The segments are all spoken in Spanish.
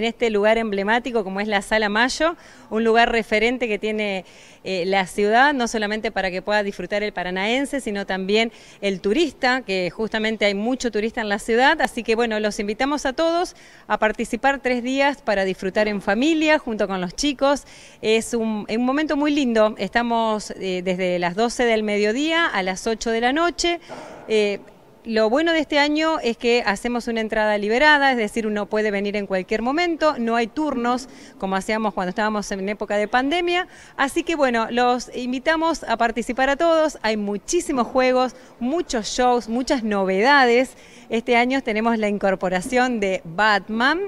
en este lugar emblemático como es la Sala Mayo, un lugar referente que tiene eh, la ciudad, no solamente para que pueda disfrutar el paranaense, sino también el turista, que justamente hay mucho turista en la ciudad, así que bueno, los invitamos a todos a participar tres días para disfrutar en familia, junto con los chicos, es un, momento muy lindo, estamos eh, desde las 12 del mediodía a las 8 de la noche, eh, lo bueno de este año es que hacemos una entrada liberada, es decir, uno puede venir en cualquier momento, no hay turnos como hacíamos cuando estábamos en época de pandemia, así que bueno, los invitamos a participar a todos, hay muchísimos juegos, muchos shows, muchas novedades. Este año tenemos la incorporación de Batman,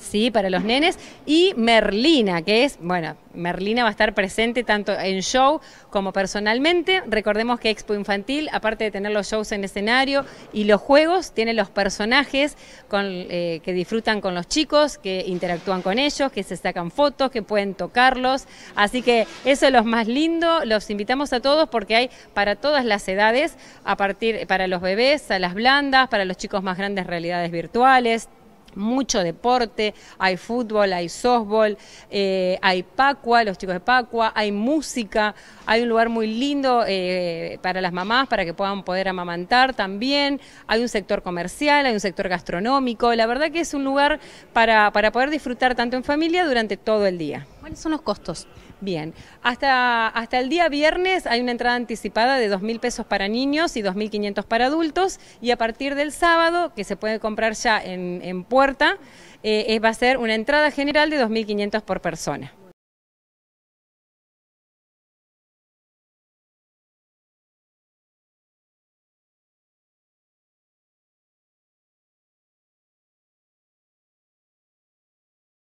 sí, para los nenes, y Merlina, que es, bueno, Merlina va a estar presente tanto en show como personalmente. Recordemos que Expo Infantil, aparte de tener los shows en escenario y los juegos, tiene los personajes eh, que disfrutan con los chicos, que interactúan con ellos, que se sacan fotos, que pueden tocarlos. Así que eso es lo más lindo. Los invitamos a todos porque hay para todas las edades, a partir para los bebés, a las blandas, para los chicos más grandes, realidades virtuales, mucho deporte, hay fútbol, hay softball, eh, hay pacua, los chicos de pacua, hay música, hay un lugar muy lindo eh, para las mamás para que puedan poder amamantar también, hay un sector comercial, hay un sector gastronómico, la verdad que es un lugar para, para poder disfrutar tanto en familia durante todo el día son los costos? Bien, hasta, hasta el día viernes hay una entrada anticipada de 2.000 pesos para niños y 2.500 para adultos y a partir del sábado, que se puede comprar ya en, puerta, eh, va a ser una entrada general de 2.500 por persona.